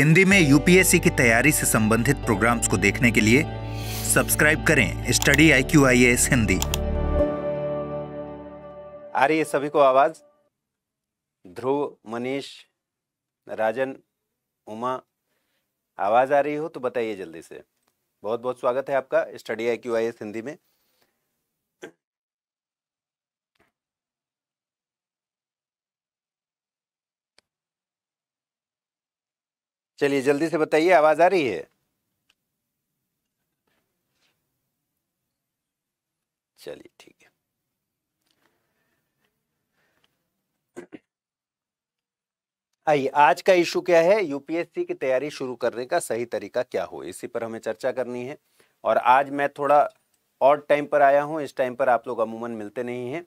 हिंदी में यूपीएससी की तैयारी से संबंधित प्रोग्राम्स को देखने के लिए सब्सक्राइब करें study I Q I S Hindi आ रही है सभी को आवाज ध्रुव मनीष राजन उमा आवाज आ रही हो तो बताइए जल्दी से बहुत बहुत स्वागत है आपका study I Q I S Hindi में चलिए जल्दी से बताइए आवाज आ रही है चलिए ठीक है आइए आज का इशू क्या है यूपीएससी की तैयारी शुरू करने का सही तरीका क्या हो इसी पर हमें चर्चा करनी है और आज मैं थोड़ा और टाइम पर आया हूँ इस टाइम पर आप लोग अमूमन मिलते नहीं हैं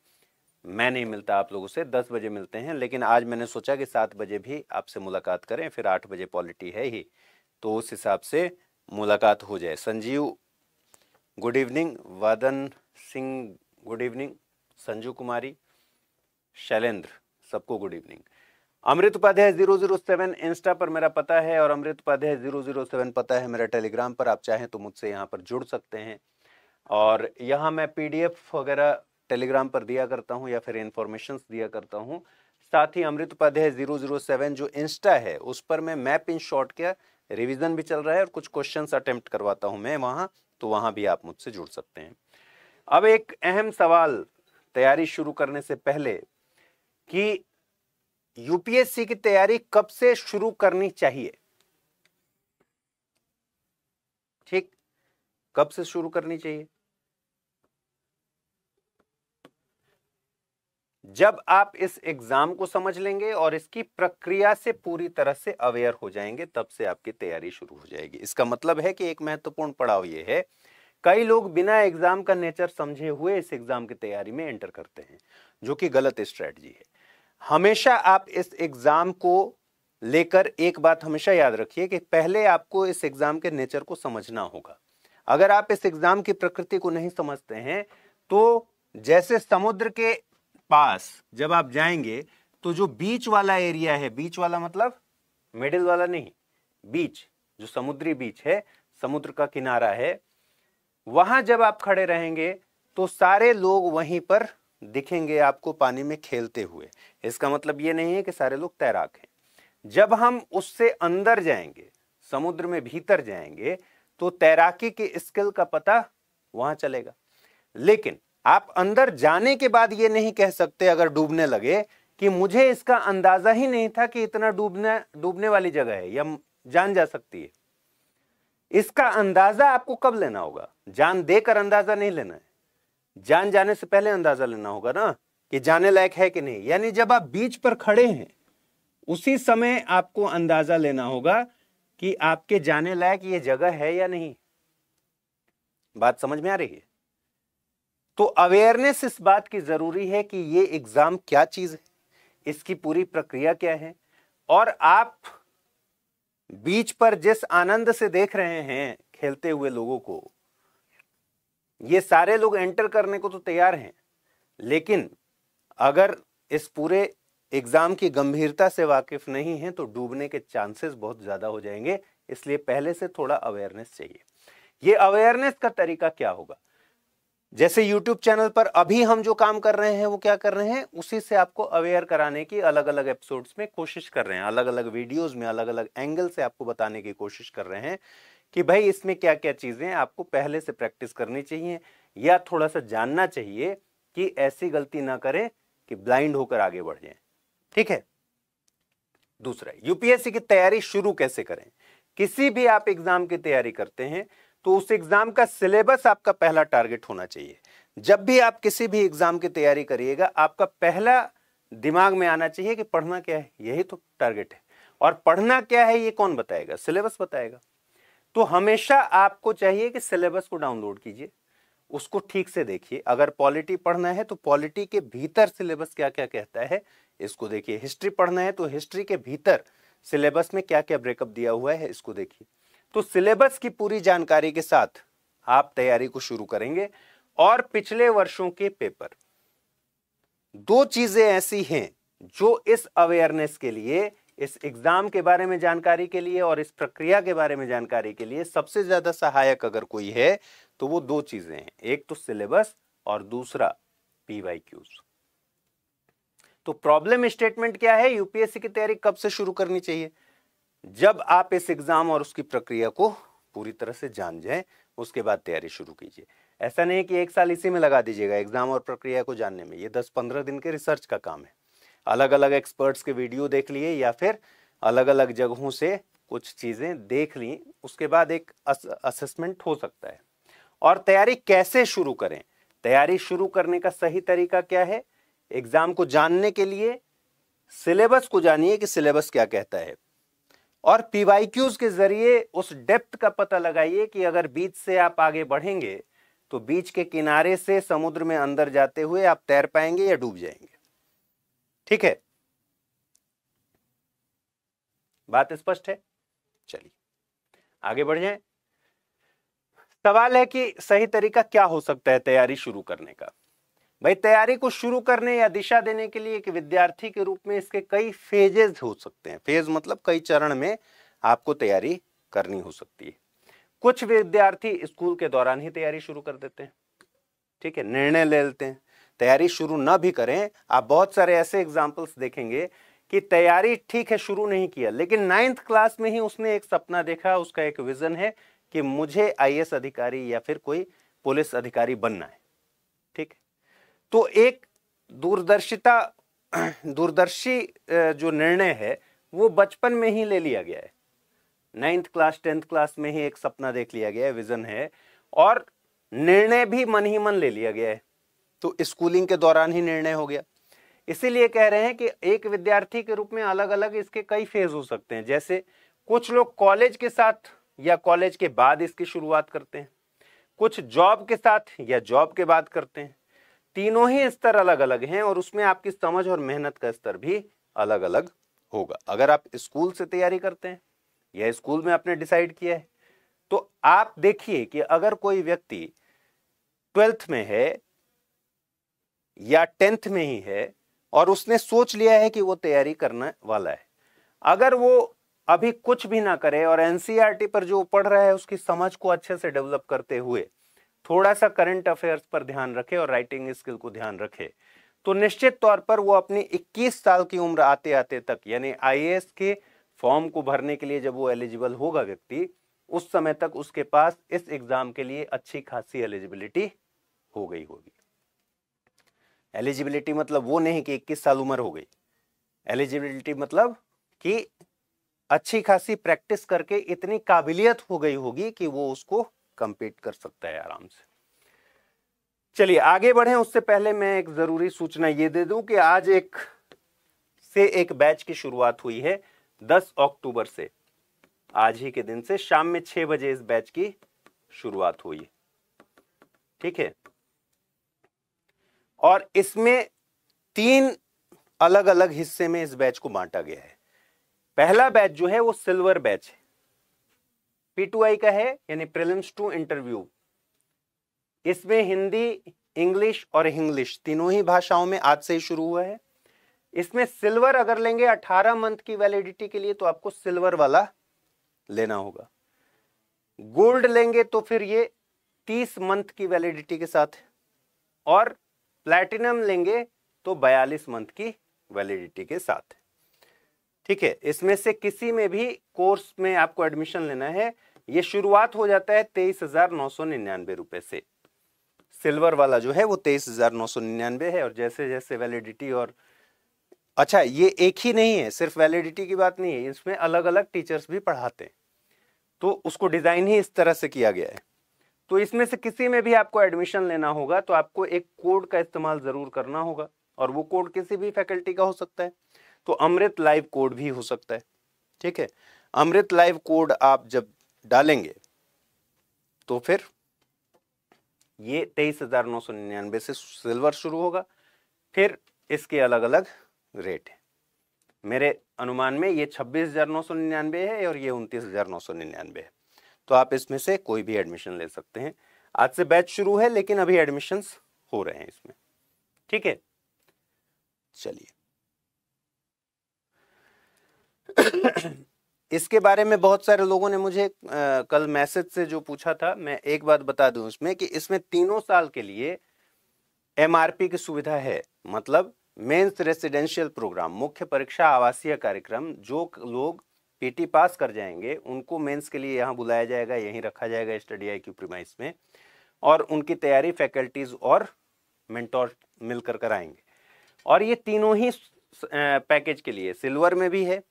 मैं नहीं मिलता आप लोगों से दस बजे मिलते हैं लेकिन आज मैंने सोचा कि सात बजे भी आपसे मुलाकात करें फिर आठ बजे पॉलिटी है ही तो उस हिसाब से मुलाकात हो जाए संजीव गुड इवनिंग वादन सिंह गुड इवनिंग संजू कुमारी शैलेंद्र सबको good evening Amrit Upadhyay zero zero seven insta पर मेरा पता है और Amrit Upadhyay zero zero seven पता है मेरा टेलीग्राम पर आप चाहें तो मुझसे यहाँ पर जुड़ सकते हैं और यहाँ मैं पीडीएफ वगैरह टेलीग्राम पर दिया करता हूँ या फिर इन्फॉर्मेशन दिया करता हूँ साथ ही Amrit Upadhyay zero zero seven जो इंस्टा है उस पर मैं मैप इन शॉर्ट क्या रिविजन भी चल रहा है और कुछ क्वेश्चन अटेम्प्ट करवाता हूँ मैं वहाँ तो वहाँ भी आप मुझसे जुड़ सकते हैं अब एक अहम सवाल तैयारी शुरू करने से पहले कि यूपीएससी की तैयारी कब से शुरू करनी चाहिए ठीक कब से शुरू करनी चाहिए जब आप इस एग्ज़ाम को समझ लेंगे और इसकी प्रक्रिया से पूरी तरह से अवेयर हो जाएंगे तब से आपकी तैयारी शुरू हो जाएगी इसका मतलब है कि एक महत्वपूर्ण पड़ाव ये है कई लोग बिना एग्ज़ाम का नेचर समझे हुए इस एग्ज़ाम की तैयारी में एंटर करते हैं जो कि गलत स्ट्रैटी है हमेशा आप इस एग्ज़ाम को लेकर एक बात हमेशा याद रखिए कि पहले आपको इस एग्ज़ाम के नेचर को समझना होगा अगर आप इस एग्ज़ाम की प्रकृति को नहीं समझते हैं तो जैसे समुद्र के पास जब आप जाएंगे तो जो बीच वाला एरिया है बीच वाला मतलब मिडिल वाला नहीं बीच जो समुद्री बीच है समुद्र का किनारा है वहां जब आप खड़े रहेंगे तो सारे लोग वहीं पर दिखेंगे आपको पानी में खेलते हुए इसका मतलब ये नहीं है कि सारे लोग तैराक हैं जब हम उससे अंदर जाएंगे समुद्र में भीतर जाएंगे तो तैराकी के स्किल का पता वहां चलेगा लेकिन आप अंदर जाने के बाद ये नहीं कह सकते अगर डूबने लगे कि मुझे इसका अंदाजा ही नहीं था कि इतना डूबने डूबने वाली जगह है या जान जा सकती है इसका अंदाजा आपको कब लेना होगा जान देकर अंदाजा नहीं लेना है जान जाने से पहले अंदाजा लेना होगा ना कि जाने लायक है कि नहीं यानी जब आप बीच पर खड़े हैं उसी समय आपको अंदाजा लेना होगा कि आपके जाने लायक ये जगह है या नहीं बात समझ में आ रही है तो अवेयरनेस इस बात की ज़रूरी है कि ये एग्ज़ाम क्या चीज़ है इसकी पूरी प्रक्रिया क्या है और आप बीच पर जिस आनंद से देख रहे हैं खेलते हुए लोगों को ये सारे लोग एंटर करने को तो तैयार हैं लेकिन अगर इस पूरे एग्ज़ाम की गंभीरता से वाकिफ नहीं है तो डूबने के चांसेस बहुत ज़्यादा हो जाएंगे इसलिए पहले से थोड़ा अवेयरनेस चाहिए ये अवेयरनेस का तरीका क्या होगा जैसे YouTube चैनल पर अभी हम जो काम कर रहे हैं वो क्या कर रहे हैं उसी से आपको अवेयर कराने की अलग अलग एपिसोड्स में कोशिश कर रहे हैं अलग अलग वीडियोस में अलग अलग एंगल से आपको बताने की कोशिश कर रहे हैं कि भाई इसमें क्या क्या चीज़ें आपको पहले से प्रैक्टिस करनी चाहिए या थोड़ा सा जानना चाहिए कि ऐसी गलती ना करें कि ब्लाइंड होकर आगे बढ़ जाए ठीक है दूसरा यूपीएससी की तैयारी शुरू कैसे करें किसी भी आप एग्ज़ाम की तैयारी करते हैं तो उस एग्ज़ाम का सिलेबस आपका पहला टारगेट होना चाहिए जब भी आप किसी भी एग्ज़ाम की तैयारी करिएगा आपका पहला दिमाग में आना चाहिए कि पढ़ना क्या है यही तो टारगेट है और पढ़ना क्या है ये कौन बताएगा सिलेबस बताएगा तो हमेशा आपको चाहिए कि सिलेबस को डाउनलोड कीजिए उसको ठीक से देखिए अगर पॉलिटी पढ़ना है तो पॉलिटी के भीतर सिलेबस क्या क्या कहता है इसको देखिए हिस्ट्री पढ़ना है तो हिस्ट्री के भीतर सिलेबस में क्या क्या ब्रेकअप दिया हुआ है इसको देखिए तो सिलेबस की पूरी जानकारी के साथ आप तैयारी को शुरू करेंगे और पिछले वर्षों के पेपर दो चीजें ऐसी हैं जो इस अवेयरनेस के लिए इस एग्जाम के बारे में जानकारी के लिए और इस प्रक्रिया के बारे में जानकारी के लिए सबसे ज्यादा सहायक अगर कोई है तो वो दो चीजें हैं एक तो सिलेबस और दूसरा पीवाई क्यूज तो प्रॉब्लम स्टेटमेंट क्या है यूपीएससी की तैयारी कब से शुरू करनी चाहिए जब आप इस एग्जाम और उसकी प्रक्रिया को पूरी तरह से जान जाए उसके बाद तैयारी शुरू कीजिए ऐसा नहीं कि एक साल इसी में लगा दीजिएगा एग्जाम और प्रक्रिया को जानने में ये दस पंद्रह दिन के रिसर्च का काम है अलग अलग एक्सपर्ट्स के वीडियो देख लिए या फिर अलग अलग जगहों से कुछ चीज़ें देख ली उसके बाद एक अस, असेसमेंट हो सकता है और तैयारी कैसे शुरू करें तैयारी शुरू करने का सही तरीका क्या है एग्ज़ाम को जानने के लिए सिलेबस को जानिए कि सिलेबस क्या कहता है और पी के ज़रिए उस डेप्थ का पता लगाइए कि अगर बीच से आप आगे बढ़ेंगे तो बीच के किनारे से समुद्र में अंदर जाते हुए आप तैर पाएंगे या डूब जाएंगे ठीक है बात स्पष्ट है चलिए आगे बढ़ जाए सवाल है कि सही तरीका क्या हो सकता है तैयारी शुरू करने का भाई तैयारी को शुरू करने या दिशा देने के लिए एक विद्यार्थी के रूप में इसके कई फेजेज हो सकते हैं फेज मतलब कई चरण में आपको तैयारी करनी हो सकती है कुछ विद्यार्थी स्कूल के दौरान ही तैयारी शुरू कर देते हैं ठीक है निर्णय ले लेते हैं तैयारी शुरू ना भी करें आप बहुत सारे ऐसे एग्जाम्पल्स देखेंगे कि तैयारी ठीक है शुरू नहीं किया लेकिन नाइन्थ क्लास में ही उसने एक सपना देखा उसका एक विजन है कि मुझे आईएएस अधिकारी या फिर कोई पुलिस अधिकारी बनना है ठीक तो एक दूरदर्शिता दूरदर्शी जो निर्णय है वो बचपन में ही ले लिया गया है नाइन्थ क्लास टेंथ क्लास में ही एक सपना देख लिया गया है विज़न है और निर्णय भी मन ही मन ले लिया गया है तो स्कूलिंग के दौरान ही निर्णय हो गया इसीलिए कह रहे हैं कि एक विद्यार्थी के रूप में अलग अलग इसके कई फेज हो सकते हैं जैसे कुछ लोग कॉलेज के साथ या कॉलेज के बाद इसकी शुरुआत करते हैं कुछ जॉब के साथ या जॉब के बाद करते हैं तीनों ही स्तर अलग अलग हैं और उसमें आपकी समझ और मेहनत का स्तर भी अलग अलग होगा अगर आप स्कूल से तैयारी करते हैं या स्कूल में आपने डिसाइड किया है तो आप देखिए कि अगर कोई व्यक्ति ट्वेल्थ में है या टेंथ में ही है और उसने सोच लिया है कि वो तैयारी करने वाला है अगर वो अभी कुछ भी ना करे और एनसीईआरटी पर जो पढ़ रहा है उसकी समझ को अच्छे से डेवलप करते हुए थोड़ा सा करंट अफेयर्स पर ध्यान रखे और राइटिंग स्किल को ध्यान रखे तो निश्चित तौर पर वो अपनी 21 साल की उम्र आते आते तक यानी आईएएस के फॉर्म को भरने के लिए जब वो एलिजिबल होगा व्यक्ति उस समय तक उसके पास इस एग्जाम के लिए अच्छी खासी एलिजिबिलिटी हो गई होगी एलिजिबिलिटी मतलब वो नहीं कि इक्कीस साल उम्र हो गई एलिजिबिलिटी मतलब कि अच्छी खासी प्रैक्टिस करके इतनी काबिलियत हो गई होगी कि वो उसको कंपीट कर सकता है आराम से चलिए आगे बढ़े उससे पहले मैं एक ज़रूरी सूचना ये दे दूं कि आज एक से एक बैच की शुरुआत हुई है 10 अक्टूबर से आज ही के दिन से शाम में छह बजे इस बैच की शुरुआत हुई ठीक है और इसमें तीन अलग अलग हिस्से में इस बैच को बांटा गया है पहला बैच जो है वो सिल्वर बैच है पी का है यानी प्रिलिम्स टू इंटरव्यू इसमें हिंदी इंग्लिश और हिंग्लिश तीनों ही भाषाओं में आज से ही शुरू हुआ है इसमें सिल्वर अगर लेंगे 18 मंथ की वैलिडिटी के लिए तो आपको सिल्वर वाला लेना होगा गोल्ड लेंगे तो फिर ये 30 मंथ की वैलिडिटी के साथ और प्लैटिनम लेंगे तो 42 मंथ की वैलिडिटी के साथ ठीक है इसमें से किसी में भी कोर्स में आपको एडमिशन लेना है ये शुरुआत हो जाता है तेईस हजार नौ सौ निन्यानवे रुपए से सिल्वर वाला जो है वो तेईस हजार नौ सौ निन्यानवे है और जैसे जैसे वैलिडिटी और अच्छा ये एक ही नहीं है सिर्फ वैलिडिटी की बात नहीं है इसमें अलग अलग टीचर्स भी पढ़ाते हैं तो उसको डिज़ाइन ही इस तरह से किया गया है तो इसमें से किसी में भी आपको एडमिशन लेना होगा तो आपको एक कोड का इस्तेमाल ज़रूर करना होगा और वो कोड किसी भी फैकल्टी का हो सकता है तो अमृत लाइव कोड भी हो सकता है ठीक है अमृत लाइव कोड आप जब डालेंगे तो फिर ये तेईस हजार नौ सौ निन्यानवे से सिल्वर शुरू होगा फिर इसके अलग अलग रेट है मेरे अनुमान में ये छब्बीस हजार नौ सौ निन्यानवे है और ये उनतीस हजार नौ सौ निन्यानवे है तो आप इसमें से कोई भी एडमिशन ले सकते हैं आज से बैच शुरू है लेकिन अभी एडमिशंस हो रहे हैं इसमें ठीक है चलिए इसके बारे में बहुत सारे लोगों ने मुझे आ, कल मैसेज से जो पूछा था मैं एक बात बता दूं उसमें कि इसमें तीनों साल के लिए एमआरपी की सुविधा है मतलब मेंस रेसिडेंशियल प्रोग्राम मुख्य परीक्षा आवासीय कार्यक्रम जो लोग पीटी पास कर जाएंगे उनको मेंस के लिए यहाँ बुलाया जाएगा यहीं रखा जाएगा स्टडी आई क्यू प्रीमाइस में और उनकी तैयारी फैकल्टीज और मेंटोर मिलकर कराएंगे और ये तीनों ही पैकेज के लिए सिल्वर में भी है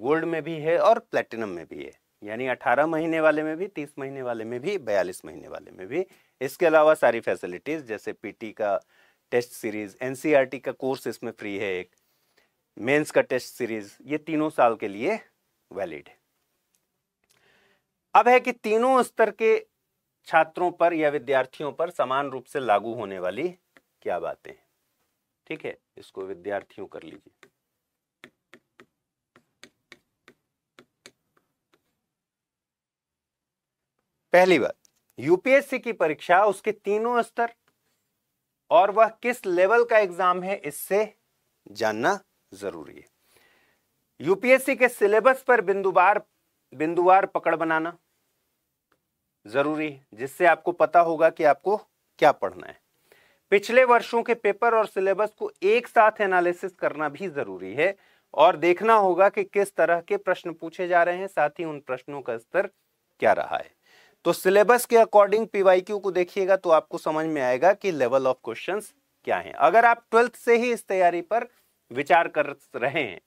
गोल्ड में भी है और प्लेटिनम में भी है यानी 18 महीने वाले में भी 30 महीने वाले में भी 42 महीने वाले में भी इसके अलावा सारी फैसिलिटीज़ जैसे पीटी का टेस्ट सीरीज़ एनसीईआरटी का कोर्स इसमें फ्री है एक मेंस का टेस्ट सीरीज़ ये तीनों साल के लिए वैलिड है अब है कि तीनों स्तर के छात्रों पर या विद्यार्थियों पर समान रूप से लागू होने वाली क्या बातें ठीक है इसको विद्यार्थियों कर लीजिए पहली बात यूपीएससी की परीक्षा उसके तीनों स्तर और वह किस लेवल का एग्जाम है इससे जानना जरूरी है यूपीएससी के सिलेबस पर बिंदुवार बिंदुवार पकड़ बनाना जरूरी है जिससे आपको पता होगा कि आपको क्या पढ़ना है पिछले वर्षों के पेपर और सिलेबस को एक साथ एनालिसिस करना भी जरूरी है और देखना होगा कि किस तरह के प्रश्न पूछे जा रहे हैं साथ ही उन प्रश्नों का स्तर क्या रहा है तो सिलेबस के अकॉर्डिंग पीवाईक्यू को देखिएगा तो आपको समझ में आएगा कि लेवल ऑफ क्वेश्चंस क्या है अगर आप ट्वेल्थ से ही इस तैयारी पर विचार कर रहे हैं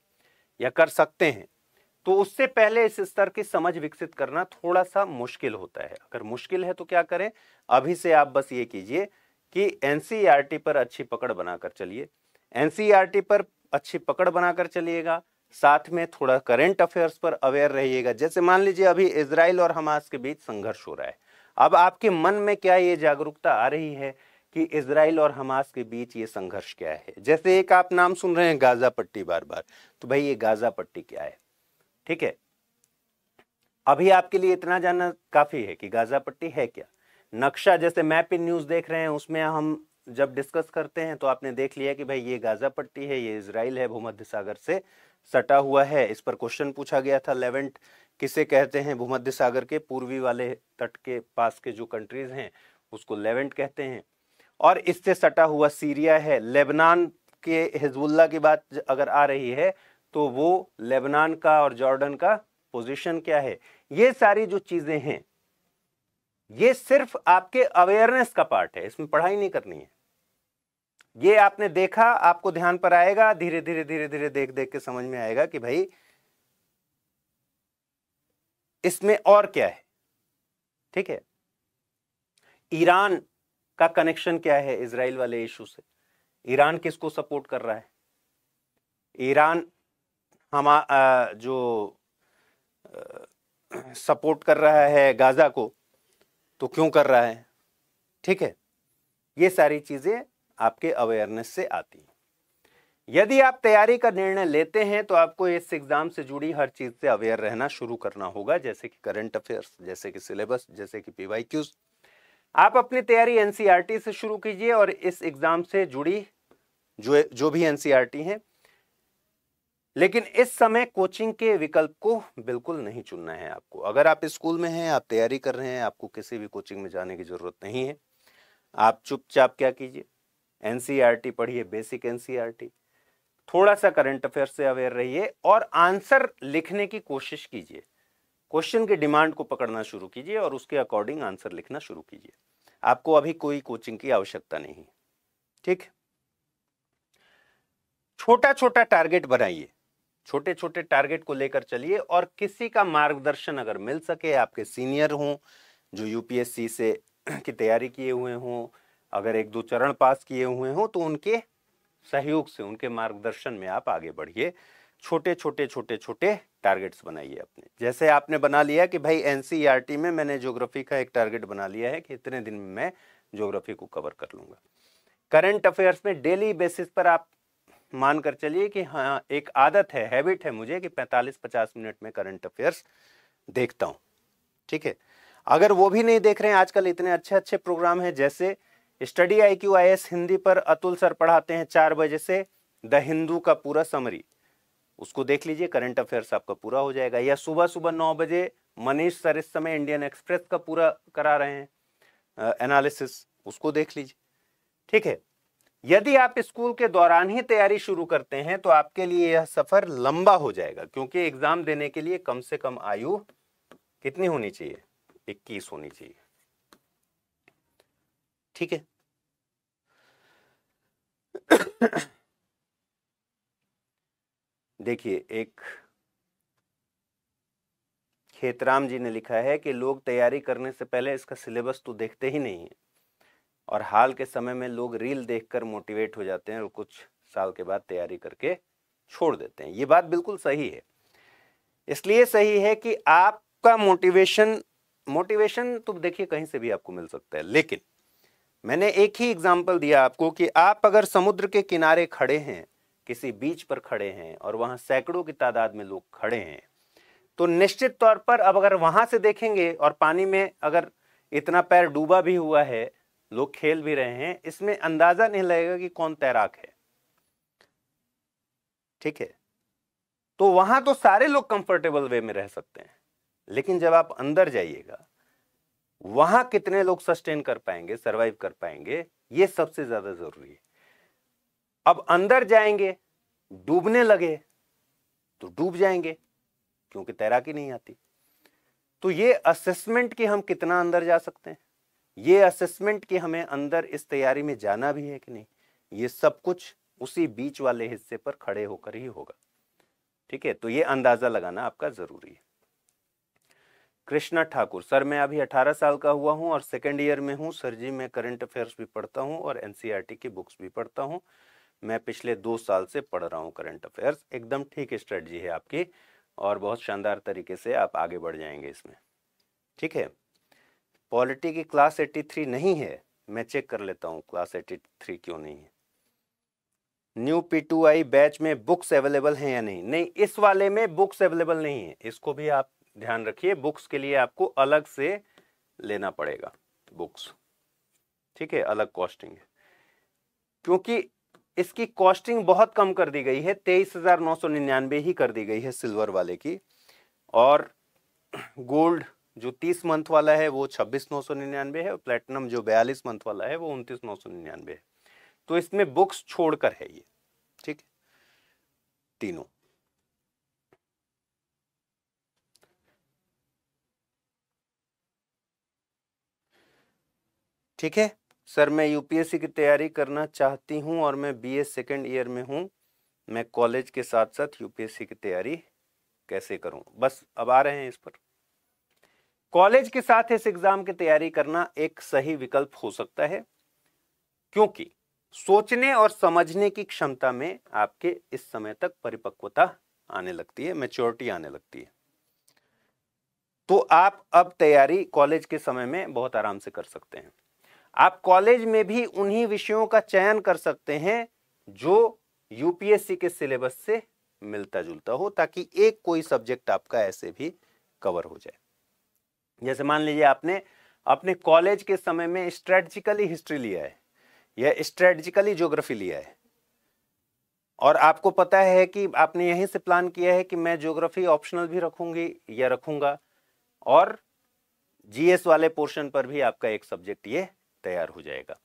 या कर सकते हैं तो उससे पहले इस स्तर की समझ विकसित करना थोड़ा सा मुश्किल होता है अगर मुश्किल है तो क्या करें अभी से आप बस ये कीजिए कि एनसीईआरटी पर अच्छी पकड़ बनाकर चलिए एनसीईआरटी पर अच्छी पकड़ बनाकर चलिएगा साथ में थोड़ा करंट अफेयर्स पर अवेयर रहिएगा जैसे मान लीजिए अभी इसराइल और हमास के बीच संघर्ष हो रहा है अब आपके मन में क्या ये जागरूकता आ रही है कि इसराइल और हमास के बीच ये संघर्ष क्या है जैसे एक आप नाम सुन रहे हैं गाजा पट्टी बार बार तो भाई ये गाजा पट्टी क्या है ठीक है अभी आपके लिए इतना जानना काफ़ी है कि गाजा पट्टी है क्या नक्शा जैसे मैप इन न्यूज़ देख रहे हैं उसमें हम जब डिस्कस करते हैं तो आपने देख लिया कि भाई ये गाजा पट्टी है ये इसराइल है भूमध्य सागर से सटा हुआ है इस पर क्वेश्चन पूछा गया था लेवेंट किसे कहते हैं भूमध्य सागर के पूर्वी वाले तट के पास के जो कंट्रीज हैं उसको लेवेंट कहते हैं और इससे सटा हुआ सीरिया है लेबनान के हिजबुल्ला की बात अगर आ रही है तो वो लेबनान का और जॉर्डन का पोजीशन क्या है ये सारी जो चीजें हैं ये सिर्फ आपके अवेयरनेस का पार्ट है इसमें पढ़ाई नहीं करनी है ये आपने देखा आपको ध्यान पर आएगा धीरे धीरे धीरे धीरे देख देख के समझ में आएगा कि भाई इसमें और क्या है ठीक है ईरान का कनेक्शन क्या है इसराइल वाले इशू से ईरान किसको सपोर्ट कर रहा है ईरान हम जो सपोर्ट कर रहा है गाजा को तो क्यों कर रहा है ठीक है ये सारी चीजें आपके अवेयरनेस से आती यदि आप तैयारी का निर्णय लेते हैं तो आपको इस एग्ज़ाम से जुड़ी हर चीज़ से अवेयर रहना शुरू करना होगा जैसे कि करंट अफेयर्स जैसे कि सिलेबस जैसे कि पी आप अपनी तैयारी एन e से शुरू कीजिए और इस एग्ज़ाम से जुड़ी जो जो भी एन e हैं लेकिन इस समय कोचिंग के विकल्प को बिल्कुल नहीं चुनना है आपको अगर आप स्कूल में हैं आप तैयारी कर रहे हैं आपको किसी भी कोचिंग में जाने की ज़रूरत नहीं है आप चुपचाप क्या कीजिए एनसीईआरटी पढ़िए बेसिक एनसीईआरटी थोड़ा सा करंट अफेयर से अवेयर रहिए और आंसर लिखने की कोशिश कीजिए क्वेश्चन के डिमांड को पकड़ना शुरू कीजिए और उसके अकॉर्डिंग आंसर लिखना शुरू कीजिए आपको अभी कोई कोचिंग की आवश्यकता नहीं ठीक छोटा छोटा टारगेट बनाइए छोटे छोटे टारगेट को लेकर चलिए और किसी का मार्गदर्शन अगर मिल सके आपके सीनियर हों जो यूपीएससी से की तैयारी किए हुए हों अगर एक दो चरण पास किए हुए हों तो उनके सहयोग से उनके मार्गदर्शन में आप आगे बढ़िए छोटे छोटे छोटे छोटे टारगेट्स बनाइए अपने जैसे आपने बना लिया कि भाई एन e में मैंने ज्योग्राफी का एक टारगेट बना लिया है कि इतने दिन में मैं ज्योग्राफी को कवर कर लूँगा करंट अफेयर्स में डेली बेसिस पर आप मान कर चलिए कि हाँ एक आदत है हैबिट है मुझे कि 45-50 मिनट में करंट अफेयर्स देखता हूँ ठीक है अगर वो भी नहीं देख रहे हैं आजकल इतने अच्छे अच्छे प्रोग्राम हैं जैसे study I Q I S Hindi पर अतुल सर पढ़ाते हैं चार बजे से द हिंदू का पूरा समरी उसको देख लीजिए करंट अफेयर्स आपका पूरा हो जाएगा या सुबह सुबह नौ बजे मनीष सर इस समय इंडियन एक्सप्रेस का पूरा करा रहे हैं एनालिसिस उसको देख लीजिए ठीक है यदि आप स्कूल के दौरान ही तैयारी शुरू करते हैं तो आपके लिए यह सफर लंबा हो जाएगा क्योंकि एग्जाम देने के लिए कम से कम आयु कितनी होनी चाहिए इक्कीस होनी चाहिए ठीक है देखिए एक खेतराम जी ने लिखा है कि लोग तैयारी करने से पहले इसका सिलेबस तो देखते ही नहीं है और हाल के समय में लोग रील देखकर मोटिवेट हो जाते हैं और कुछ साल के बाद तैयारी करके छोड़ देते हैं ये बात बिल्कुल सही है इसलिए सही है कि आपका मोटिवेशन मोटिवेशन तो देखिए कहीं से भी आपको मिल सकता है लेकिन मैंने एक ही एग्जाम्पल दिया आपको कि आप अगर समुद्र के किनारे खड़े हैं किसी बीच पर खड़े हैं और वहां सैकड़ों की तादाद में लोग खड़े हैं तो निश्चित तौर पर अब अगर वहां से देखेंगे और पानी में अगर इतना पैर डूबा भी हुआ है लोग खेल भी रहे हैं इसमें अंदाज़ा नहीं लगेगा कि कौन तैराक है ठीक है तो वहां तो सारे लोग कंफर्टेबल वे में रह सकते हैं लेकिन जब आप अंदर जाइएगा वहां कितने लोग सस्टेन कर पाएंगे सरवाइव कर पाएंगे ये सबसे ज्यादा जरूरी है अब अंदर जाएंगे डूबने लगे तो डूब जाएंगे क्योंकि तैराकी नहीं आती तो ये असेसमेंट कि हम कितना अंदर जा सकते हैं ये असेसमेंट कि हमें अंदर इस तैयारी में जाना भी है कि नहीं ये सब कुछ उसी बीच वाले हिस्से पर खड़े होकर ही होगा ठीक है तो ये अंदाज़ा लगाना आपका ज़रूरी है कृष्णा ठाकुर सर मैं अभी 18 साल का हुआ हूँ और सेकेंड ईयर में हूँ सर जी मैं करंट अफेयर्स भी पढ़ता हूँ और एनसीईआरटी e की बुक्स भी पढ़ता हूँ मैं पिछले दो साल से पढ़ रहा हूँ करंट अफेयर्स एकदम ठीक स्ट्रेटजी है आपकी और बहुत शानदार तरीके से आप आगे बढ़ जाएंगे इसमें ठीक है पॉलिटी की क्लास 83 नहीं है मैं चेक कर लेता हूँ क्लास 83 क्यों नहीं है new P two I batch में बुक्स अवेलेबल हैं या नहीं नहीं इस वाले में बुक्स अवेलेबल नहीं है इसको भी आप ध्यान रखिए बुक्स के लिए आपको अलग से लेना पड़ेगा बुक्स ठीक है अलग कॉस्टिंग है क्योंकि इसकी कॉस्टिंग बहुत कम कर दी गई है तेईस हजार नौ सौ निन्यानवे ही कर दी गई है सिल्वर वाले की और गोल्ड जो तीस मंथ वाला है वो छब्बीस नौ सौ निन्यानवे है और प्लेटिनम जो बयालीस मंथ वाला है वो उनतीस नौ सौ निन्यानवे है तो इसमें बुक्स छोड़कर है ये ठीक तीनों ठीक है सर मैं यूपीएससी की तैयारी करना चाहती हूँ और मैं बीए सेकेंड ईयर में हूँ मैं कॉलेज के साथ साथ यूपीएससी की तैयारी कैसे करूँ बस अब आ रहे हैं इस पर कॉलेज के साथ इस एग्ज़ाम की तैयारी करना एक सही विकल्प हो सकता है क्योंकि सोचने और समझने की क्षमता में आपके इस समय तक परिपक्वता आने लगती है मेच्योरिटी आने लगती है तो आप अब तैयारी कॉलेज के समय में बहुत आराम से कर सकते हैं आप कॉलेज में भी उन्हीं विषयों का चयन कर सकते हैं जो यूपीएससी के सिलेबस से मिलता जुलता हो ताकि एक कोई सब्जेक्ट आपका ऐसे भी कवर हो जाए जैसे मान लीजिए आपने अपने कॉलेज के समय में स्ट्रेटजिकली हिस्ट्री लिया है या स्ट्रेटजिकली ज्योग्राफी लिया है और आपको पता है कि आपने यहीं से प्लान किया है कि मैं ज्योग्राफी ऑप्शनल भी रखूंगी या रखूंगा और जीएस वाले पोर्शन पर भी आपका एक सब्जेक्ट ये तैयार हो जाएगा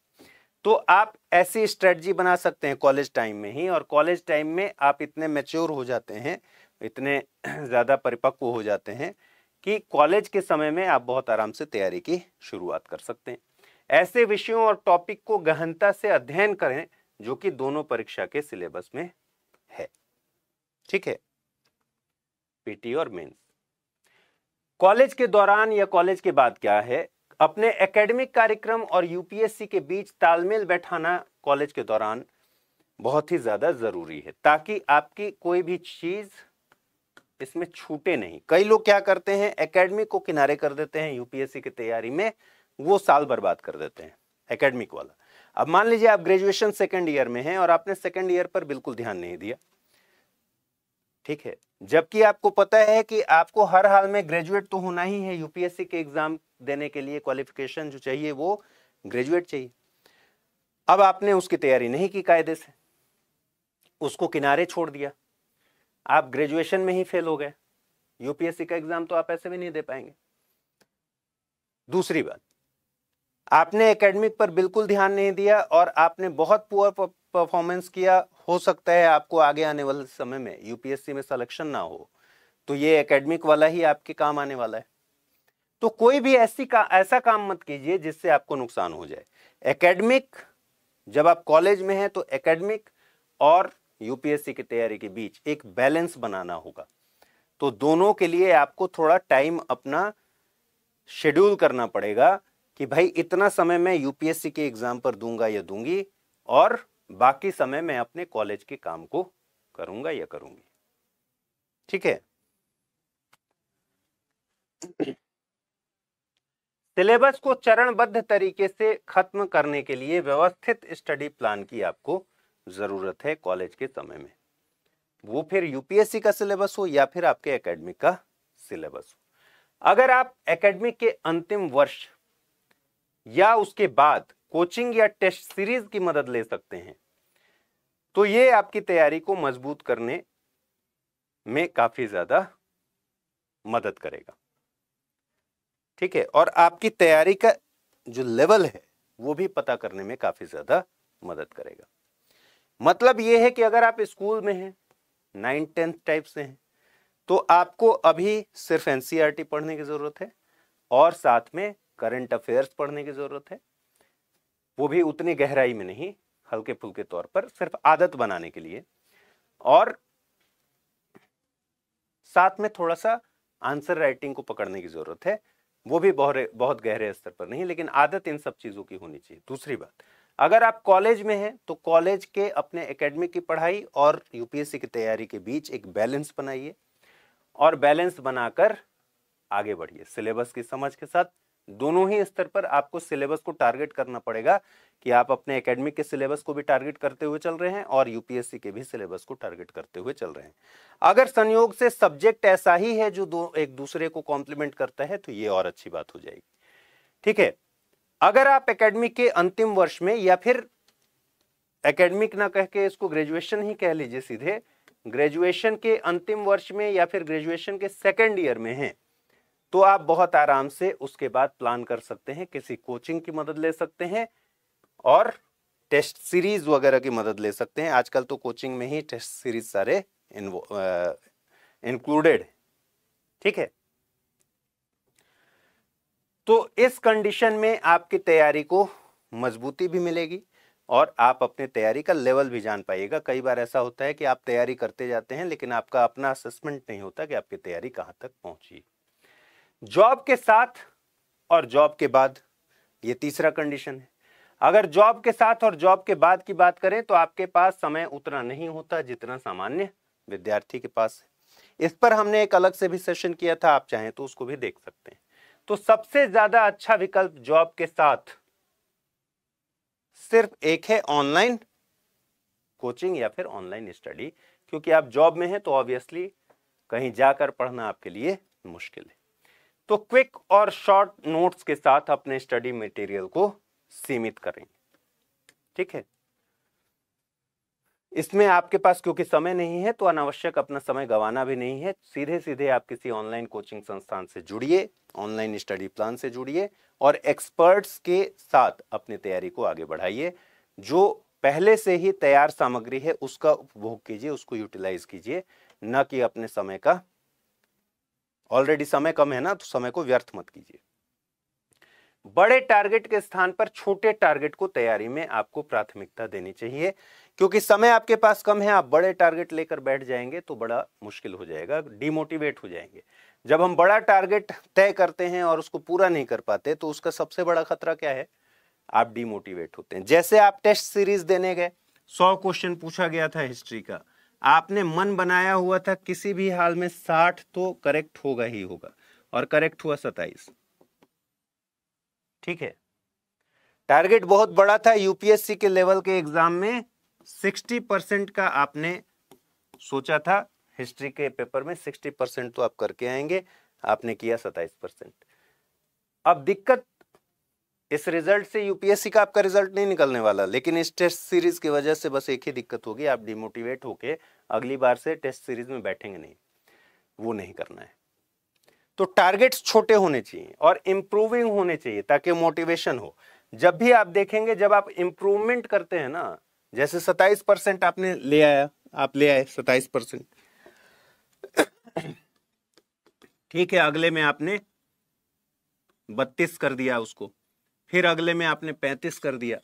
तो आप ऐसी स्ट्रेटजी बना सकते हैं कॉलेज टाइम में ही और कॉलेज टाइम में आप इतने मेच्योर हो जाते हैं इतने ज़्यादा परिपक्व हो जाते हैं कि कॉलेज के समय में आप बहुत आराम से तैयारी की शुरुआत कर सकते हैं ऐसे विषयों और टॉपिक को गहनता से अध्ययन करें जो कि दोनों परीक्षा के सिलेबस में है ठीक है पीटी और मेंस कॉलेज के दौरान या कॉलेज के बाद क्या है अपने एकेडमिक कार्यक्रम और यूपीएससी के बीच तालमेल बैठाना कॉलेज के दौरान बहुत ही ज़्यादा ज़रूरी है ताकि आपकी कोई भी चीज़ इसमें छूटे नहीं कई लोग क्या करते हैं एकेडमिक को किनारे कर देते हैं यूपीएससी की तैयारी में वो साल बर्बाद कर देते हैं एकेडमिक वाला अब मान लीजिए आप ग्रेजुएशन सेकेंड ईयर में हैं और आपने सेकेंड ईयर पर बिल्कुल ध्यान नहीं दिया ठीक है जबकि आपको पता है कि आपको हर हाल में ग्रेजुएट तो होना ही है यूपीएससी के एग्जाम देने के लिए क्वालिफिकेशन जो चाहिए वो ग्रेजुएट चाहिए अब आपने उसकी तैयारी नहीं की कायदे से उसको किनारे छोड़ दिया आप ग्रेजुएशन में ही फेल हो गए यूपीएससी का एग्जाम तो आप ऐसे भी नहीं दे पाएंगे दूसरी बात आपने एकेडमिक पर बिल्कुल ध्यान नहीं दिया और आपने बहुत पुअर परफॉर्मेंस किया हो सकता है आपको आगे आने वाले समय में यूपीएससी में सिलेक्शन ना हो तो ये एकेडमिक वाला ही आपके काम आने वाला है तो कोई भी ऐसी का ऐसा काम मत कीजिए जिससे आपको नुकसान हो जाए एकेडमिक जब आप कॉलेज में हैं तो एकेडमिक और यूपीएससी की तैयारी के बीच एक बैलेंस बनाना होगा तो दोनों के लिए आपको थोड़ा टाइम अपना शेड्यूल करना पड़ेगा कि भाई इतना समय मैं यूपीएससी के एग्ज़ाम पर दूंगा या दूंगी और बाकी समय मैं अपने कॉलेज के काम को करूंगा या करूंगी ठीक है सिलेबस को चरणबद्ध तरीके से खत्म करने के लिए व्यवस्थित स्टडी प्लान की आपको ज़रूरत है कॉलेज के समय में वो फिर यूपीएससी का सिलेबस हो या फिर आपके एकेडमिक का सिलेबस हो अगर आप एकेडमिक के अंतिम वर्ष या उसके बाद कोचिंग या टेस्ट सीरीज की मदद ले सकते हैं तो ये आपकी तैयारी को मजबूत करने में काफ़ी ज़्यादा मदद करेगा ठीक है और आपकी तैयारी का जो लेवल है वो भी पता करने में काफ़ी ज़्यादा मदद करेगा मतलब ये है कि अगर आप स्कूल में हैं नाइन टेंथ टाइप से हैं तो आपको अभी सिर्फ एन e पढ़ने की ज़रूरत है और साथ में करंट अफेयर्स पढ़ने की ज़रूरत है वो भी उतनी गहराई में नहीं हल्के फुल्के तौर पर सिर्फ आदत बनाने के लिए और साथ में थोड़ा सा आंसर राइटिंग को पकड़ने की ज़रूरत है वो भी बहुत बहुत गहरे स्तर पर नहीं लेकिन आदत इन सब चीज़ों की होनी चाहिए दूसरी बात अगर आप कॉलेज में हैं तो कॉलेज के अपने एकेडमी की पढ़ाई और यूपीएससी की तैयारी के बीच एक बैलेंस बनाइए और बैलेंस बनाकर आगे बढ़िए सिलेबस की समझ के साथ दोनों ही स्तर पर आपको सिलेबस को टारगेट करना पड़ेगा कि आप अपने एकेडमिक के सिलेबस को भी टारगेट करते हुए चल रहे हैं और यूपीएससी के भी सिलेबस को टारगेट करते हुए चल रहे हैं अगर संयोग से सब्जेक्ट ऐसा ही है जो दो एक दूसरे को कॉम्प्लीमेंट करता है तो ये और अच्छी बात हो जाएगी ठीक है अगर आप एकेडमिक के अंतिम वर्ष में या फिर एकेडमिक ना कह के इसको ग्रेजुएशन ही कह लीजिए सीधे ग्रेजुएशन के अंतिम वर्ष में या फिर ग्रेजुएशन के सेकेंड ईयर में हैं तो आप बहुत आराम से उसके बाद प्लान कर सकते हैं किसी कोचिंग की मदद ले सकते हैं और टेस्ट सीरीज वगैरह की मदद ले सकते हैं आजकल तो कोचिंग में ही टेस्ट सीरीज सारे इंक्लूडेड ठीक है तो इस कंडीशन में आपकी तैयारी को मजबूती भी मिलेगी और आप अपने तैयारी का लेवल भी जान पाइएगा कई बार ऐसा होता है कि आप तैयारी करते जाते हैं लेकिन आपका अपना असेसमेंट नहीं होता कि आपकी तैयारी कहाँ तक पहुँची जॉब के साथ और जॉब के बाद ये तीसरा कंडीशन है अगर जॉब के साथ और जॉब के बाद की बात करें तो आपके पास समय उतना नहीं होता जितना सामान्य विद्यार्थी के पास है इस पर हमने एक अलग से भी सेशन किया था आप चाहें तो उसको भी देख सकते हैं तो सबसे ज्यादा अच्छा विकल्प जॉब के साथ सिर्फ एक है ऑनलाइन कोचिंग या फिर ऑनलाइन स्टडी क्योंकि आप जॉब में हैं तो ऑब्वियसली कहीं जाकर पढ़ना आपके लिए मुश्किल है तो क्विक और शॉर्ट नोट्स के साथ अपने स्टडी मटेरियल को सीमित करें ठीक है इसमें आपके पास क्योंकि समय नहीं है तो अनावश्यक अपना समय गंवाना भी नहीं है सीधे सीधे आप किसी ऑनलाइन कोचिंग संस्थान से जुड़िए ऑनलाइन स्टडी प्लान से जुड़िए और एक्सपर्ट्स के साथ अपनी तैयारी को आगे बढ़ाइए जो पहले से ही तैयार सामग्री है उसका उपभोग कीजिए उसको यूटिलाइज कीजिए न कि अपने समय का ऑलरेडी समय कम है ना तो समय को व्यर्थ मत कीजिए बड़े टारगेट के स्थान पर छोटे टारगेट को तैयारी में आपको प्राथमिकता देनी चाहिए क्योंकि समय आपके पास कम है आप बड़े टारगेट लेकर बैठ जाएंगे तो बड़ा मुश्किल हो जाएगा डिमोटिवेट हो जाएंगे जब हम बड़ा टारगेट तय करते हैं और उसको पूरा नहीं कर पाते तो उसका सबसे बड़ा खतरा क्या है आप डिमोटिवेट होते हैं जैसे आप टेस्ट सीरीज देने गए सौ क्वेश्चन पूछा गया था हिस्ट्री का आपने मन बनाया हुआ था किसी भी हाल में साठ तो करेक्ट होगा ही होगा और करेक्ट हुआ सताइस ठीक है टारगेट बहुत बड़ा था यूपीएससी के लेवल के एग्जाम में सिक्सटी परसेंट का आपने सोचा था हिस्ट्री के पेपर में सिक्सटी परसेंट तो आप करके आएंगे आपने किया सताइस परसेंट अब दिक्कत इस रिजल्ट से यूपीएससी का आपका रिजल्ट नहीं निकलने वाला लेकिन इस टेस्ट सीरीज की वजह से बस एक ही दिक्कत होगी आप डिमोटिवेट होके अगली बार से टेस्ट सीरीज में बैठेंगे नहीं वो नहीं करना है तो टारगेट्स छोटे होने चाहिए और इम्प्रूविंग होने चाहिए ताकि मोटिवेशन हो जब भी आप देखेंगे जब आप इम्प्रूवमेंट करते हैं ना जैसे सताइस परसेंट आपने ले आया आप ले आए सताइस परसेंट ठीक है अगले में आपने बत्तीस कर दिया उसको फिर अगले में आपने पैंतीस कर दिया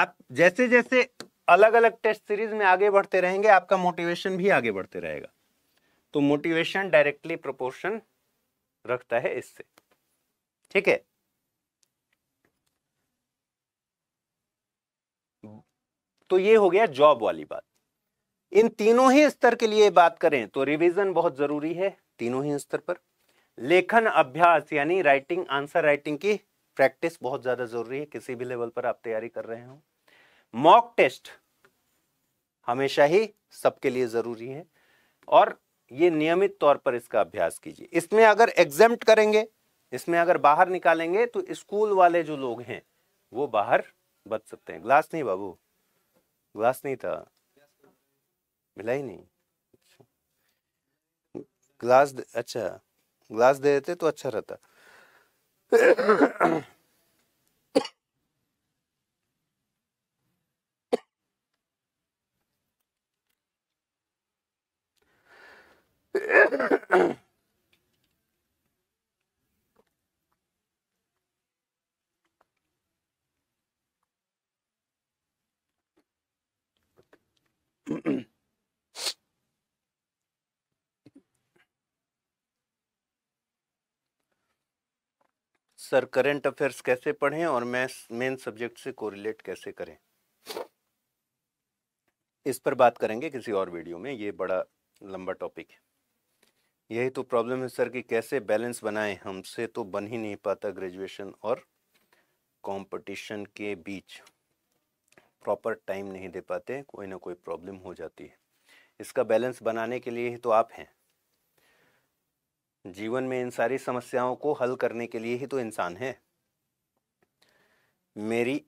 आप जैसे जैसे अलग अलग टेस्ट सीरीज में आगे बढ़ते रहेंगे आपका मोटिवेशन भी आगे बढ़ते रहेगा तो मोटिवेशन डायरेक्टली प्रोपोर्शन रखता है इससे ठीक है तो ये हो गया जॉब वाली बात इन तीनों ही स्तर के लिए बात करें तो रिवीजन बहुत जरूरी है तीनों ही स्तर पर लेखन अभ्यास यानी राइटिंग आंसर राइटिंग की प्रैक्टिस बहुत ज़्यादा ज़रूरी है किसी भी लेवल पर आप तैयारी कर रहे हो मॉक टेस्ट हमेशा ही सबके लिए ज़रूरी है और ये नियमित तौर पर इसका अभ्यास कीजिए इसमें अगर एग्जाम करेंगे इसमें अगर बाहर निकालेंगे तो स्कूल वाले जो लोग हैं वो बाहर बच सकते हैं ग्लास नहीं बाबू ग्लास नहीं था मिला ही नहीं अच्छा। ग्लास अच्छा ग्लास दे देते तो अच्छा रहता Uh-uh. सर करंट अफेयर्स कैसे पढ़ें और मैथ मेन सब्जेक्ट से कोरिलेट कैसे करें इस पर बात करेंगे किसी और वीडियो में ये बड़ा लंबा टॉपिक है यही तो प्रॉब्लम है सर कि कैसे बैलेंस बनाएं हमसे तो बन ही नहीं पाता ग्रेजुएशन और कंपटीशन के बीच प्रॉपर टाइम नहीं दे पाते कोई ना कोई प्रॉब्लम हो जाती है इसका बैलेंस बनाने के लिए ही तो आप हैं जीवन में इन सारी समस्याओं को हल करने के लिए ही तो इंसान है मेरी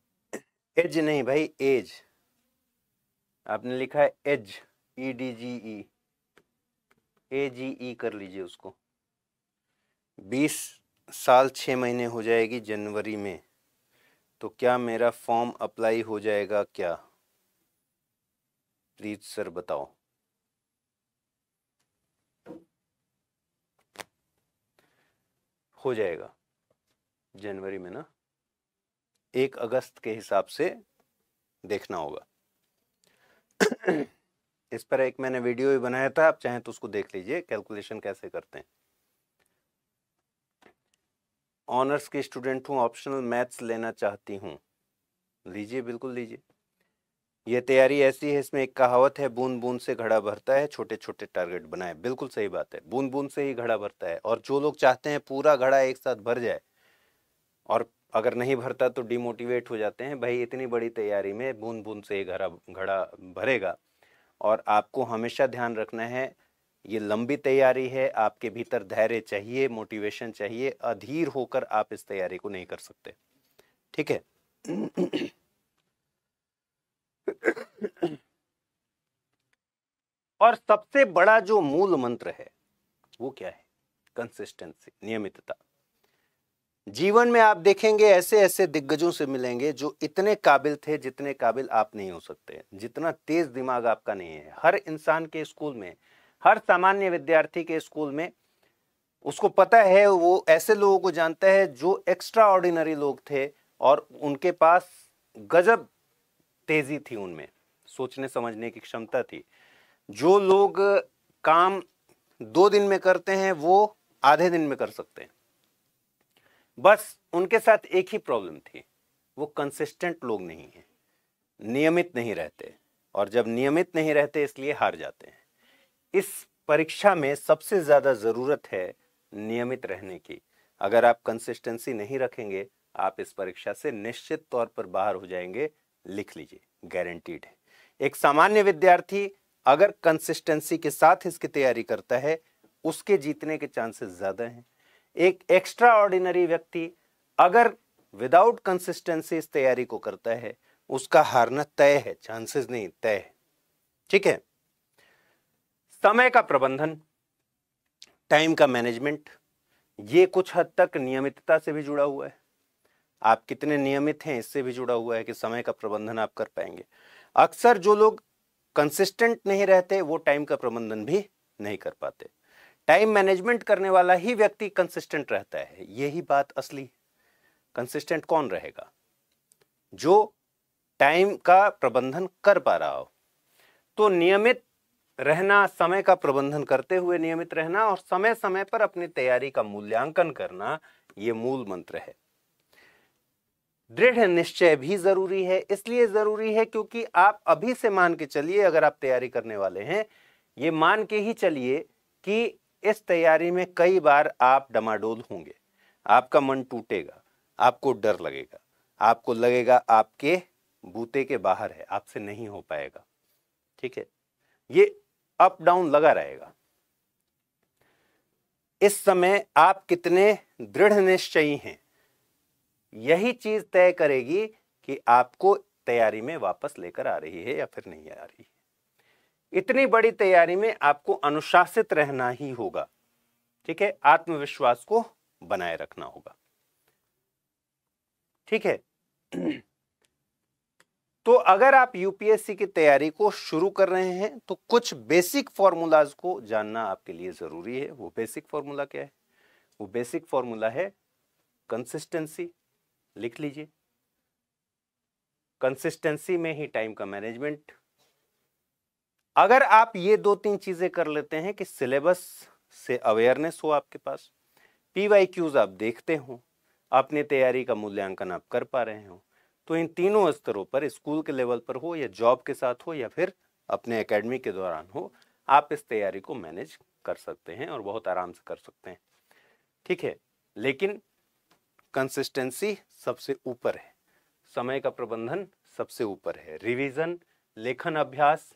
एज नहीं भाई एज आपने लिखा है एज ई डी जी ई ए जी ई कर लीजिए उसको बीस साल छः महीने हो जाएगी जनवरी में तो क्या मेरा फॉर्म अप्लाई हो जाएगा क्या प्लीज सर बताओ हो जाएगा जनवरी में ना एक अगस्त के हिसाब से देखना होगा इस पर एक मैंने वीडियो भी बनाया था आप चाहें तो उसको देख लीजिए कैलकुलेशन कैसे करते हैं ऑनर्स के स्टूडेंट हूँ ऑप्शनल मैथ्स लेना चाहती हूँ लीजिए बिल्कुल लीजिए ये तैयारी ऐसी है इसमें एक कहावत है बूंद बूंद से घड़ा भरता है छोटे छोटे टारगेट बनाए बिल्कुल सही बात है बूंद बूंद से ही घड़ा भरता है और जो लोग चाहते हैं पूरा घड़ा एक साथ भर जाए और अगर नहीं भरता तो डिमोटिवेट हो जाते हैं भाई इतनी बड़ी तैयारी में बूंद बूंद से ही घड़ा घड़ा भरेगा और आपको हमेशा ध्यान रखना है ये लंबी तैयारी है आपके भीतर धैर्य चाहिए मोटिवेशन चाहिए अधीर होकर आप इस तैयारी को नहीं कर सकते ठीक है और सबसे बड़ा जो मूल मंत्र है वो क्या है कंसिस्टेंसी नियमितता जीवन में आप देखेंगे ऐसे ऐसे दिग्गजों से मिलेंगे जो इतने काबिल थे जितने काबिल आप नहीं हो सकते जितना तेज दिमाग आपका नहीं है हर इंसान के स्कूल में हर सामान्य विद्यार्थी के स्कूल में उसको पता है वो ऐसे लोगों को जानता है जो एक्स्ट्रा ऑर्डिनरी लोग थे और उनके पास गजब तेजी थी उनमें सोचने समझने की क्षमता थी जो लोग काम दो दिन में करते हैं वो आधे दिन में कर सकते हैं बस उनके साथ एक ही प्रॉब्लम थी वो कंसिस्टेंट लोग नहीं हैं नियमित नहीं रहते और जब नियमित नहीं रहते इसलिए हार जाते हैं इस परीक्षा में सबसे ज़्यादा ज़रूरत है नियमित रहने की अगर आप कंसिस्टेंसी नहीं रखेंगे आप इस परीक्षा से निश्चित तौर पर बाहर हो जाएंगे लिख लीजिए गारंटीड है एक सामान्य विद्यार्थी अगर कंसिस्टेंसी के साथ इसकी तैयारी करता है उसके जीतने के चांसेस ज़्यादा हैं एक एक्स्ट्रा ऑर्डिनरी व्यक्ति अगर विदाउट कंसिस्टेंसी इस तैयारी को करता है उसका हारना तय है चांसेस नहीं तय है ठीक है समय का प्रबंधन टाइम का मैनेजमेंट ये कुछ हद तक नियमितता से भी जुड़ा हुआ है आप कितने नियमित हैं इससे भी जुड़ा हुआ है कि समय का प्रबंधन आप कर पाएंगे अक्सर जो लोग कंसिस्टेंट नहीं रहते वो टाइम का प्रबंधन भी नहीं कर पाते टाइम मैनेजमेंट करने वाला ही व्यक्ति कंसिस्टेंट रहता है यही बात असली कंसिस्टेंट कौन रहेगा जो टाइम का प्रबंधन कर पा रहा हो तो नियमित रहना समय का प्रबंधन करते हुए नियमित रहना और समय समय पर अपनी तैयारी का मूल्यांकन करना ये मूल मंत्र है दृढ़ निश्चय भी जरूरी है इसलिए जरूरी है क्योंकि आप अभी से मान के चलिए अगर आप तैयारी करने वाले हैं ये मान के ही चलिए कि इस तैयारी में कई बार आप डमाडोल होंगे आपका मन टूटेगा आपको डर लगेगा आपको लगेगा आपके बूते के बाहर है आपसे नहीं हो पाएगा ठीक है ये अप डाउन लगा रहेगा इस समय आप कितने दृढ़ निश्चयी हैं यही चीज़ तय करेगी कि आपको तैयारी में वापस लेकर आ रही है या फिर नहीं आ रही है इतनी बड़ी तैयारी में आपको अनुशासित रहना ही होगा ठीक है आत्मविश्वास को बनाए रखना होगा ठीक है तो अगर आप यूपीएससी की तैयारी को शुरू कर रहे हैं तो कुछ बेसिक फॉर्मूलाज को जानना आपके लिए ज़रूरी है वो बेसिक फॉर्मूला क्या है वो बेसिक फॉर्मूला है कंसिस्टेंसी लिख लीजिए कंसिस्टेंसी में ही टाइम का मैनेजमेंट अगर आप ये दो तीन चीज़ें कर लेते हैं कि सिलेबस से अवेयरनेस हो आपके पास पी वाई क्यूज आप देखते हो अपनी तैयारी का मूल्यांकन आप कर पा रहे हो तो इन तीनों स्तरों पर स्कूल के लेवल पर हो या जॉब के साथ हो या फिर अपने एकेडमी के दौरान हो आप इस तैयारी को मैनेज कर सकते हैं और बहुत आराम से कर सकते हैं ठीक है लेकिन कंसिस्टेंसी सबसे ऊपर है समय का प्रबंधन सबसे ऊपर है रिवीजन लेखन अभ्यास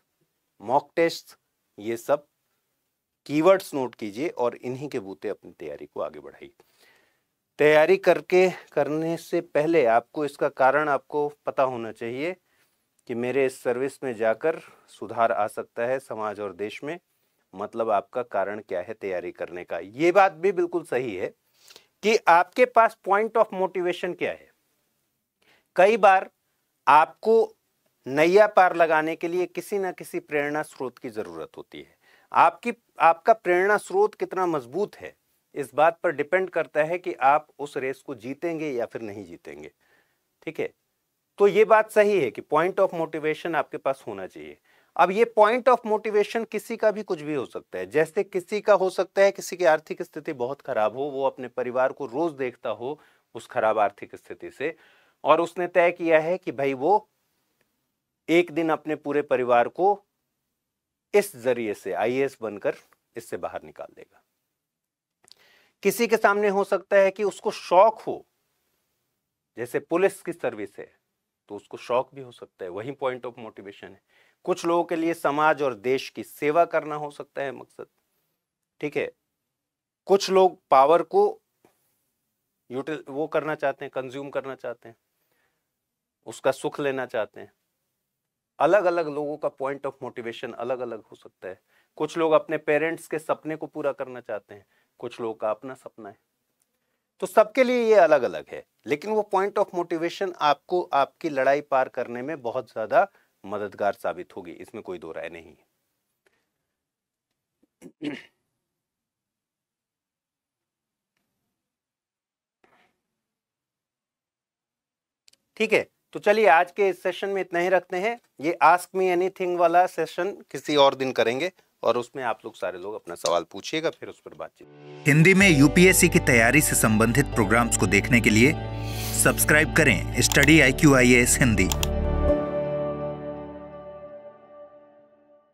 मॉक टेस्ट ये सब कीवर्ड्स नोट कीजिए और इन्हीं के बूते अपनी तैयारी को आगे बढ़ाइए तैयारी करके करने से पहले आपको इसका कारण आपको पता होना चाहिए कि मेरे इस सर्विस में जाकर सुधार आ सकता है समाज और देश में मतलब आपका कारण क्या है तैयारी करने का ये बात भी बिल्कुल सही है कि आपके पास पॉइंट ऑफ मोटिवेशन क्या है कई बार आपको नैया पार लगाने के लिए किसी ना किसी प्रेरणा स्रोत की ज़रूरत होती है आपकी आपका प्रेरणा स्रोत कितना मजबूत है इस बात पर डिपेंड करता है कि आप उस रेस को जीतेंगे या फिर नहीं जीतेंगे ठीक है तो ये बात सही है कि पॉइंट ऑफ मोटिवेशन आपके पास होना चाहिए अब ये पॉइंट ऑफ मोटिवेशन किसी का भी कुछ भी हो सकता है जैसे किसी का हो सकता है किसी की आर्थिक स्थिति बहुत खराब हो वो अपने परिवार को रोज देखता हो उस खराब आर्थिक स्थिति से और उसने तय किया है कि भाई वो एक दिन अपने पूरे परिवार को इस जरिए से आई बनकर इससे बाहर निकाल देगा किसी के सामने हो सकता है कि उसको शौक हो जैसे पुलिस की सर्विस है तो उसको शौक भी हो सकता है वही पॉइंट ऑफ मोटिवेशन है कुछ लोगों के लिए समाज और देश की सेवा करना हो सकता है मकसद ठीक है कुछ लोग पावर को यूटिल वो करना चाहते हैं कंज्यूम करना चाहते हैं उसका सुख लेना चाहते हैं अलग अलग लोगों का पॉइंट ऑफ मोटिवेशन अलग अलग हो सकता है कुछ लोग अपने पेरेंट्स के सपने को पूरा करना चाहते हैं कुछ लोगों का अपना सपना है तो सबके लिए ये अलग अलग है लेकिन वो पॉइंट ऑफ मोटिवेशन आपको आपकी लड़ाई पार करने में बहुत ज़्यादा मददगार साबित होगी इसमें कोई दो राय नहीं है ठीक है तो चलिए आज के इस सेशन में इतना ही रखते हैं ये आस्क मी एनीथिंग वाला सेशन किसी और दिन करेंगे और उसमें आप लोग सारे लोग अपना सवाल पूछिएगा फिर उस पर बातचीत हिंदी में यूपीएससी की तैयारी से संबंधित प्रोग्राम्स को देखने के लिए सब्सक्राइब करें study I Q I S Hindi